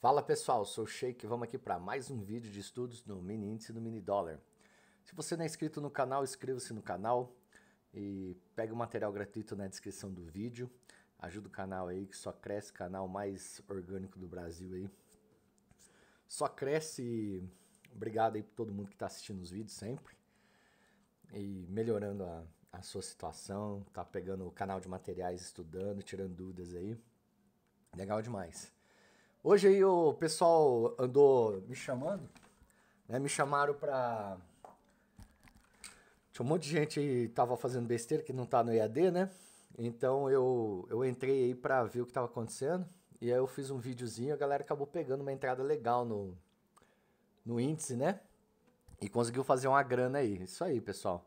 Fala pessoal, sou o Sheik e vamos aqui para mais um vídeo de estudos no mini índice do mini dólar. Se você não é inscrito no canal, inscreva-se no canal e pegue o material gratuito na descrição do vídeo. Ajuda o canal aí que só cresce, canal mais orgânico do Brasil aí. Só cresce. Obrigado aí para todo mundo que está assistindo os vídeos sempre e melhorando a, a sua situação, tá pegando o canal de materiais, estudando, tirando dúvidas aí. Legal demais. Hoje aí o pessoal andou me chamando, né? Me chamaram pra. Tinha um monte de gente que tava fazendo besteira que não tá no EAD, né? Então eu, eu entrei aí pra ver o que tava acontecendo. E aí eu fiz um videozinho, a galera acabou pegando uma entrada legal no, no índice, né? E conseguiu fazer uma grana aí. Isso aí, pessoal.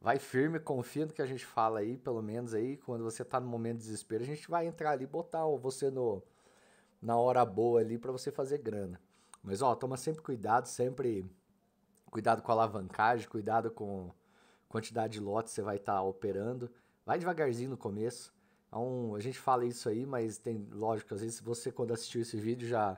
Vai firme, confia no que a gente fala aí, pelo menos aí, quando você tá no momento de desespero, a gente vai entrar ali, botar você no na hora boa ali para você fazer grana. Mas ó, toma sempre cuidado, sempre cuidado com a alavancagem, cuidado com quantidade de lotes que você vai estar tá operando. Vai devagarzinho no começo. É um, a gente fala isso aí, mas tem lógico, às vezes você quando assistiu esse vídeo já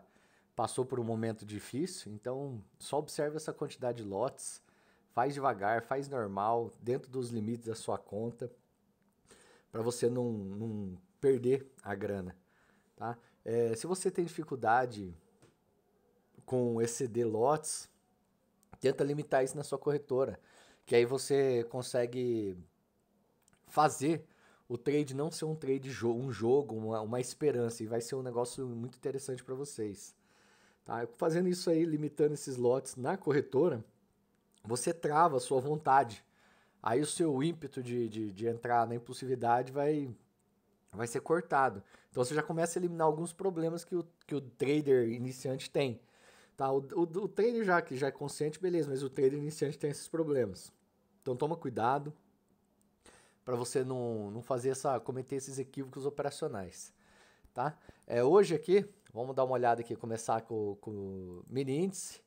passou por um momento difícil, então só observe essa quantidade de lotes, faz devagar, faz normal, dentro dos limites da sua conta, para você não, não perder a grana, tá? É, se você tem dificuldade com exceder lotes, tenta limitar isso na sua corretora, que aí você consegue fazer o trade não ser um trade jo um jogo, uma, uma esperança e vai ser um negócio muito interessante para vocês. Tá? Fazendo isso aí, limitando esses lotes na corretora, você trava a sua vontade. Aí o seu ímpeto de, de, de entrar na impulsividade vai vai ser cortado. Então você já começa a eliminar alguns problemas que o, que o trader iniciante tem. Tá, o, o, o trader já que já é consciente, beleza, mas o trader iniciante tem esses problemas. Então toma cuidado para você não, não fazer essa cometer esses equívocos operacionais, tá? É, hoje aqui, vamos dar uma olhada aqui, começar com, com o mini índice.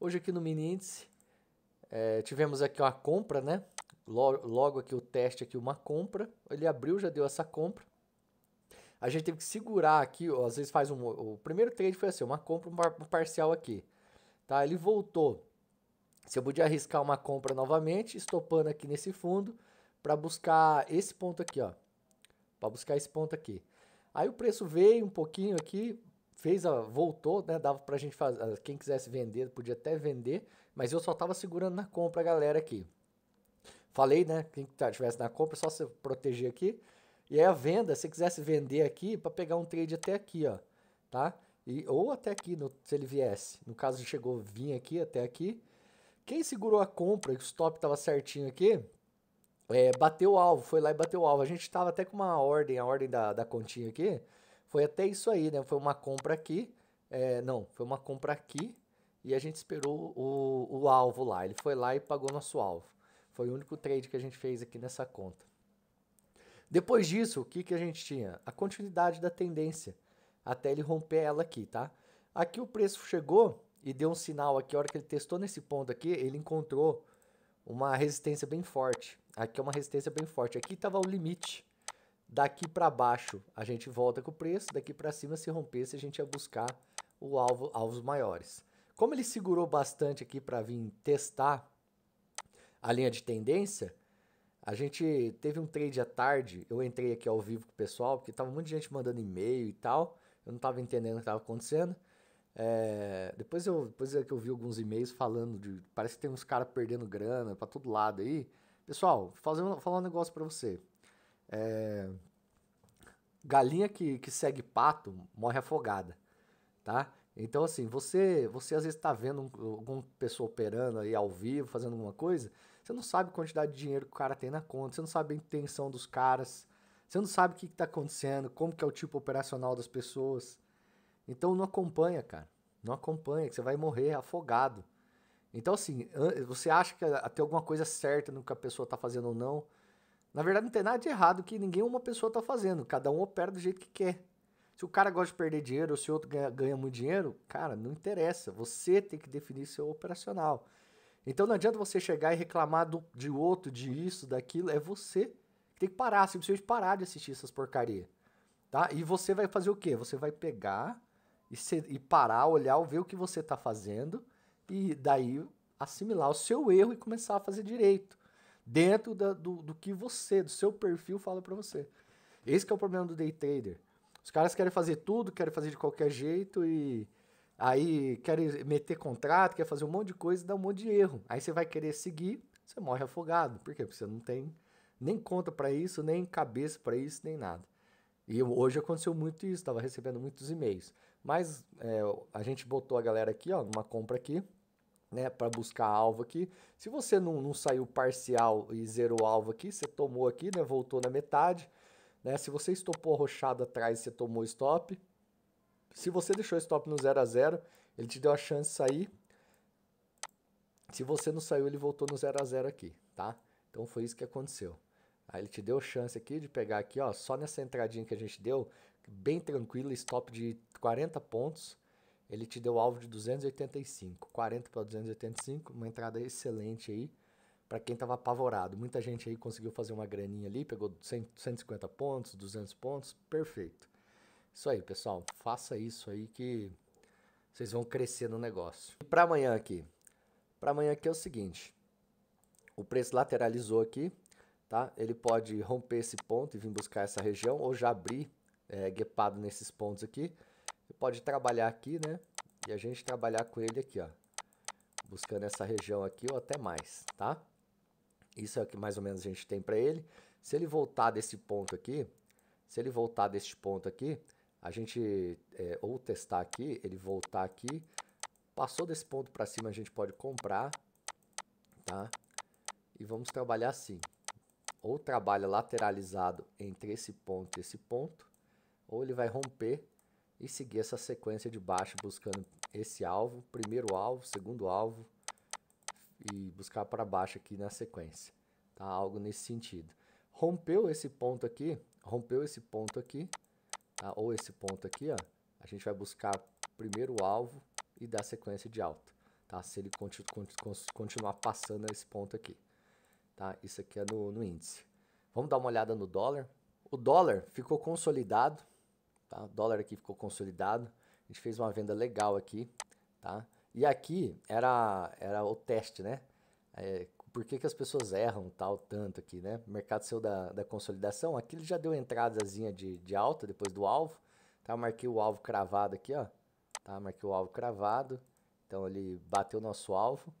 Hoje aqui no mini índice, é, tivemos aqui uma compra, né? Logo, logo aqui o teste aqui, uma compra. Ele abriu, já deu essa compra a gente teve que segurar aqui, às vezes faz um. O primeiro trade foi assim, uma compra, um parcial aqui. Tá? Ele voltou. Se eu podia arriscar uma compra novamente, estopando aqui nesse fundo, para buscar esse ponto aqui, ó. Para buscar esse ponto aqui. Aí o preço veio um pouquinho aqui, fez a, voltou, né? Dava pra gente fazer. Ah, quem quisesse vender, podia até vender, mas eu só tava segurando na compra a galera aqui. Falei, né? Quem tá, tivesse na compra, é só se proteger aqui. E aí a venda, se quisesse vender aqui, para pegar um trade até aqui, ó, tá? E, ou até aqui, no, se ele viesse. No caso, chegou vir aqui até aqui. Quem segurou a compra, que o stop estava certinho aqui, é, bateu o alvo, foi lá e bateu o alvo. A gente estava até com uma ordem, a ordem da, da continha aqui, foi até isso aí, né? Foi uma compra aqui, é, não, foi uma compra aqui, e a gente esperou o, o alvo lá. Ele foi lá e pagou nosso alvo. Foi o único trade que a gente fez aqui nessa conta. Depois disso, o que, que a gente tinha? A continuidade da tendência, até ele romper ela aqui, tá? Aqui o preço chegou e deu um sinal aqui, a hora que ele testou nesse ponto aqui, ele encontrou uma resistência bem forte. Aqui é uma resistência bem forte. Aqui estava o limite. Daqui para baixo a gente volta com o preço, daqui para cima se rompesse a gente ia buscar o alvo, alvos maiores. Como ele segurou bastante aqui para vir testar a linha de tendência, a gente teve um trade à tarde, eu entrei aqui ao vivo com o pessoal, porque tava muita gente mandando e-mail e tal. Eu não tava entendendo o que estava acontecendo. É, depois eu depois é que eu vi alguns e-mails falando de. Parece que tem uns caras perdendo grana para todo lado aí. Pessoal, fazer um, falar um negócio para você. É, galinha que, que segue pato morre afogada, tá? Então, assim, você, você às vezes está vendo alguma pessoa operando aí ao vivo, fazendo alguma coisa, você não sabe a quantidade de dinheiro que o cara tem na conta, você não sabe a intenção dos caras, você não sabe o que está acontecendo, como que é o tipo operacional das pessoas. Então não acompanha, cara. Não acompanha, que você vai morrer afogado. Então, assim, você acha que tem alguma coisa certa no que a pessoa está fazendo ou não. Na verdade, não tem nada de errado que ninguém uma pessoa está fazendo. Cada um opera do jeito que quer. Se o cara gosta de perder dinheiro ou se outro ganha, ganha muito dinheiro, cara, não interessa. Você tem que definir seu operacional. Então não adianta você chegar e reclamar do, de outro, de isso, daquilo. É você que tem que parar, simplesmente parar de assistir essas porcarias. Tá? E você vai fazer o quê? Você vai pegar e, se, e parar, olhar, ver o que você está fazendo e daí assimilar o seu erro e começar a fazer direito. Dentro da, do, do que você, do seu perfil, fala para você. Esse é o problema do day trader. Os caras querem fazer tudo, querem fazer de qualquer jeito e aí quer meter contrato, quer fazer um monte de coisa e dá um monte de erro. Aí você vai querer seguir, você morre afogado. Por quê? Porque você não tem nem conta para isso, nem cabeça para isso, nem nada. E hoje aconteceu muito isso, estava recebendo muitos e-mails. Mas é, a gente botou a galera aqui, ó, numa compra aqui, né, para buscar alvo aqui. Se você não, não saiu parcial e zerou alvo aqui, você tomou aqui, né, voltou na metade. Né? Se você estopou rochada atrás, você tomou stop. Se você deixou o stop no 0 a 0, ele te deu a chance de sair. Se você não saiu, ele voltou no 0 a 0 aqui, tá? Então foi isso que aconteceu. Aí ele te deu a chance aqui de pegar aqui, ó, só nessa entradinha que a gente deu, bem tranquila, stop de 40 pontos. Ele te deu alvo de 285, 40 para 285, uma entrada excelente aí para quem estava apavorado. Muita gente aí conseguiu fazer uma graninha ali, pegou 100, 150 pontos, 200 pontos, perfeito. Isso aí, pessoal. Faça isso aí que vocês vão crescer no negócio. E para amanhã aqui? Para amanhã aqui é o seguinte. O preço lateralizou aqui, tá? Ele pode romper esse ponto e vir buscar essa região ou já abrir é, guepado nesses pontos aqui. Ele pode trabalhar aqui, né? E a gente trabalhar com ele aqui, ó. Buscando essa região aqui ou até mais, tá? Isso é o que mais ou menos a gente tem para ele. Se ele voltar desse ponto aqui, se ele voltar desse ponto aqui, a gente é, ou testar aqui, ele voltar aqui. Passou desse ponto para cima, a gente pode comprar, tá? E vamos trabalhar assim. Ou trabalha lateralizado entre esse ponto e esse ponto, ou ele vai romper e seguir essa sequência de baixo buscando esse alvo, primeiro alvo, segundo alvo e buscar para baixo aqui na sequência, tá? Algo nesse sentido. Rompeu esse ponto aqui, rompeu esse ponto aqui, tá? ou esse ponto aqui, ó, a gente vai buscar primeiro o alvo e dar sequência de alta, tá? se ele continu, continu, continuar passando esse ponto aqui. Tá? Isso aqui é no, no índice. Vamos dar uma olhada no dólar. O dólar ficou consolidado, tá? o dólar aqui ficou consolidado, a gente fez uma venda legal aqui, tá? e aqui era, era o teste, né? É, por que, que as pessoas erram tal tanto aqui, né? O mercado saiu da, da consolidação, aqui ele já deu entradazinha de, de alta depois do alvo, tá? Marquei o alvo cravado aqui, ó, tá? Marquei o alvo cravado, então ele bateu nosso alvo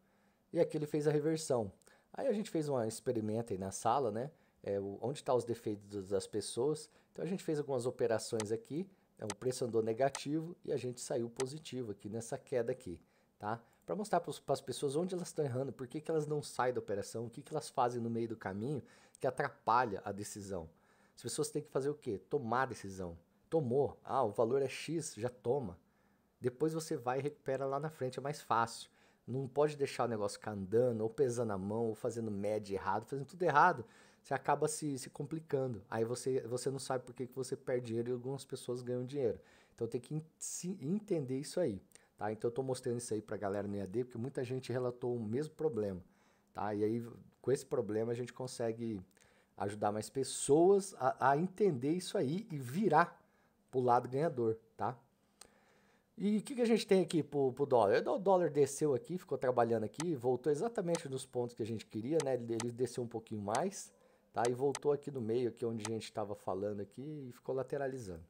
e aqui ele fez a reversão. Aí a gente fez um experimento aí na sala, né? É, onde estão tá os defeitos das pessoas. Então a gente fez algumas operações aqui, então o preço andou negativo e a gente saiu positivo aqui nessa queda aqui tá? Para mostrar para as pessoas onde elas estão errando, por que, que elas não saem da operação, o que, que elas fazem no meio do caminho que atrapalha a decisão. As pessoas têm que fazer o quê? Tomar a decisão. Tomou, ah, o valor é X, já toma. Depois você vai e recupera lá na frente, é mais fácil. Não pode deixar o negócio ficar andando, ou pesando a mão, ou fazendo média errado, fazendo tudo errado. Você acaba se, se complicando. Aí você, você não sabe por que, que você perde dinheiro e algumas pessoas ganham dinheiro. Então tem que entender isso aí. Tá? Então eu estou mostrando isso aí para a galera no EAD, porque muita gente relatou o mesmo problema. Tá? E aí, com esse problema, a gente consegue ajudar mais pessoas a, a entender isso aí e virar para o lado ganhador. Tá? E o que, que, a gente tem aqui para o dólar? O dólar desceu aqui, ficou trabalhando aqui, voltou exatamente nos pontos que a gente queria, né? Ele desceu um pouquinho mais, tá? E voltou aqui no meio, aqui onde a gente estava falando aqui e ficou lateralizando.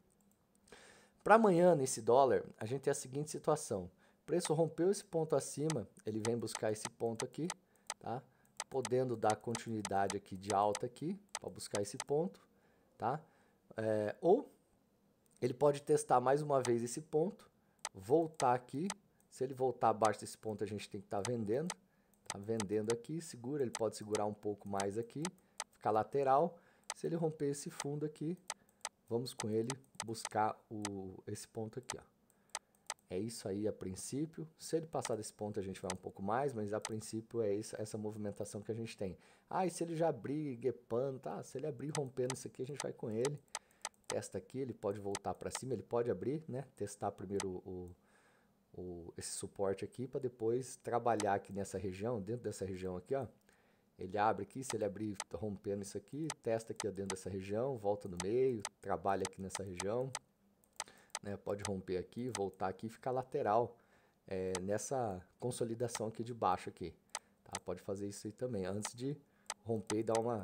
Para amanhã, nesse dólar, a gente tem a seguinte situação. O preço rompeu esse ponto acima, ele vem buscar esse ponto aqui, tá? Podendo dar continuidade aqui de alta aqui, para buscar esse ponto, tá? É, ou ele pode testar mais uma vez esse ponto, voltar aqui. Se ele voltar abaixo desse ponto, a gente tem que estar tá vendendo. Tá vendendo aqui, segura, ele pode segurar um pouco mais aqui, ficar lateral. Se ele romper esse fundo aqui, vamos com ele buscar o, esse ponto aqui. Ó. É isso aí a princípio. Se ele passar desse ponto, a gente vai um pouco mais, mas a princípio é essa, essa movimentação que a gente tem. Ah, e se ele já abrir guepando, tá? Se ele abrir rompendo isso aqui, a gente vai com ele. Testa aqui, ele pode voltar para cima, ele pode abrir, né? Testar primeiro o, o esse suporte aqui para depois trabalhar aqui nessa região, dentro dessa região aqui, ó. Ele abre aqui, se ele abrir tá rompendo isso aqui, testa aqui dentro dessa região, volta no meio, trabalha aqui nessa região. Né? Pode romper aqui, voltar aqui e ficar lateral é, nessa consolidação aqui de baixo aqui. Tá? Pode fazer isso aí também, antes de romper e dar uma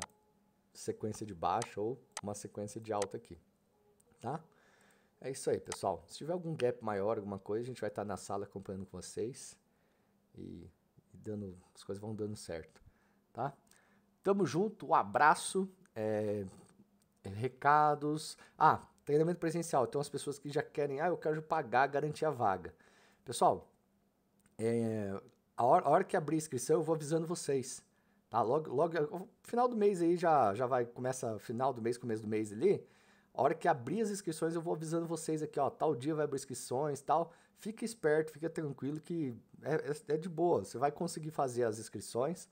sequência de baixo ou uma sequência de alta aqui. Tá? É isso aí, pessoal. Se tiver algum gap maior, alguma coisa, a gente vai estar tá na sala acompanhando com vocês. E, e dando, as coisas vão dando certo tá? Tamo junto, um abraço, é, é, recados. Ah, treinamento presencial. Tem umas pessoas que já querem, ah, eu quero pagar, garantir a vaga. Pessoal, é, a, hora, a, hora, que abrir a inscrição, eu vou avisando vocês. Tá? Logo, logo, final do mês aí já, já vai, começa final do mês, começo do mês ali. A hora que abrir as inscrições, eu vou avisando vocês aqui, ó, tal dia vai abrir inscrições, tal. Fica esperto, fica tranquilo que é, é, é de boa. Você vai conseguir fazer as inscrições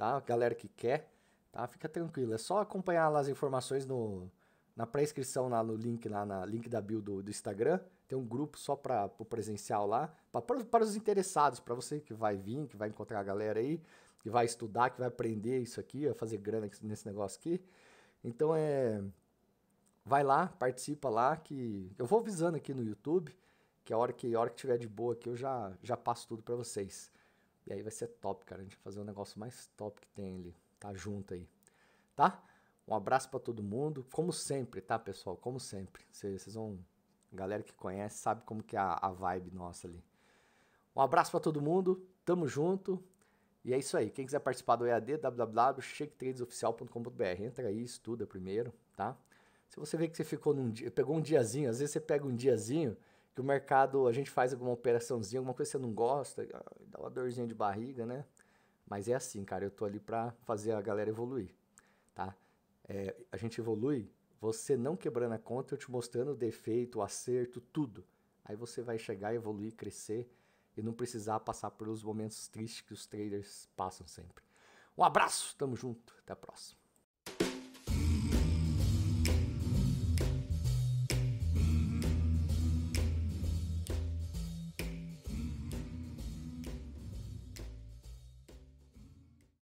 tá? galera que quer, tá? Fica tranquilo, é só acompanhar lá as informações no, na pré-inscrição lá no link lá na link da bio do, do Instagram. Tem um grupo só para o presencial lá, para os interessados, para você que vai vir, que vai encontrar a galera aí, que vai estudar, que vai aprender isso aqui, vai fazer grana nesse negócio aqui. Então é vai lá, participa lá que eu vou avisando aqui no YouTube, que a hora que a hora que tiver de boa aqui eu já já passo tudo para vocês. E aí vai ser top, cara. A gente vai fazer o um negócio mais top que tem ali. Tá junto aí. Tá? Um abraço para todo mundo. Como sempre, tá, pessoal? Como sempre. Vocês vão. Galera que conhece sabe como que é a, a vibe nossa ali. Um abraço para todo mundo. Tamo junto. E é isso aí. Quem quiser participar do EAD, www.shaketradesoficial.com.br. Entra aí, estuda primeiro, tá? Se você vê que você ficou num dia, pegou um diazinho, às vezes você pega um diazinho, que o mercado, a gente faz alguma operaçãozinha, alguma coisa que você não gosta, ah, dá uma dorzinha de barriga, né? Mas é assim, cara, eu tô ali para fazer a galera evoluir, tá? É, a gente evolui, você não quebrando a conta, eu te mostrando o defeito, o acerto, tudo. Aí você vai chegar, evoluir, crescer e não precisar passar pelos momentos tristes que os traders passam sempre. Um abraço, tamo junto, até a próxima.